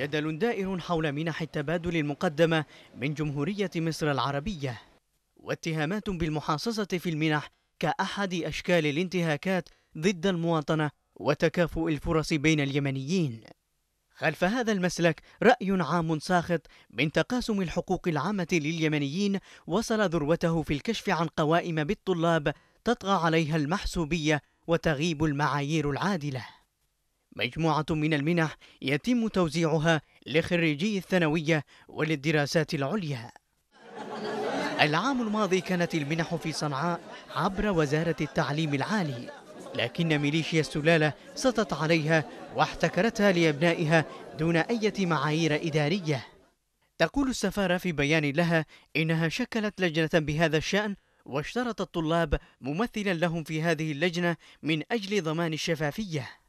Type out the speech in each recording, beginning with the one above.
جدل دائر حول منح التبادل المقدمة من جمهورية مصر العربية واتهامات بالمحاصصة في المنح كأحد أشكال الانتهاكات ضد المواطنة وتكافؤ الفرص بين اليمنيين خلف هذا المسلك رأي عام ساخط من تقاسم الحقوق العامة لليمنيين وصل ذروته في الكشف عن قوائم بالطلاب تطغى عليها المحسوبية وتغيب المعايير العادله مجموعة من المنح يتم توزيعها لخريجي الثانوية وللدراسات العليا العام الماضي كانت المنح في صنعاء عبر وزارة التعليم العالي لكن ميليشيا السلالة سطت عليها واحتكرتها لأبنائها دون أي معايير إدارية تقول السفارة في بيان لها إنها شكلت لجنة بهذا الشأن واشترط الطلاب ممثلا لهم في هذه اللجنة من أجل ضمان الشفافية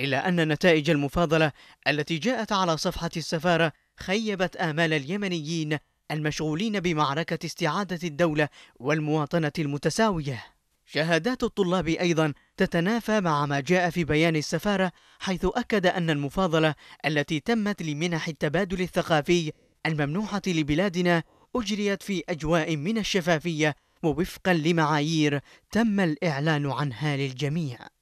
إلا أن نتائج المفاضلة التي جاءت على صفحة السفارة خيبت آمال اليمنيين المشغولين بمعركة استعادة الدولة والمواطنة المتساوية. شهادات الطلاب أيضا تتنافى مع ما جاء في بيان السفارة حيث أكد أن المفاضلة التي تمت لمنح التبادل الثقافي الممنوحة لبلادنا أجريت في أجواء من الشفافية ووفقا لمعايير تم الإعلان عنها للجميع.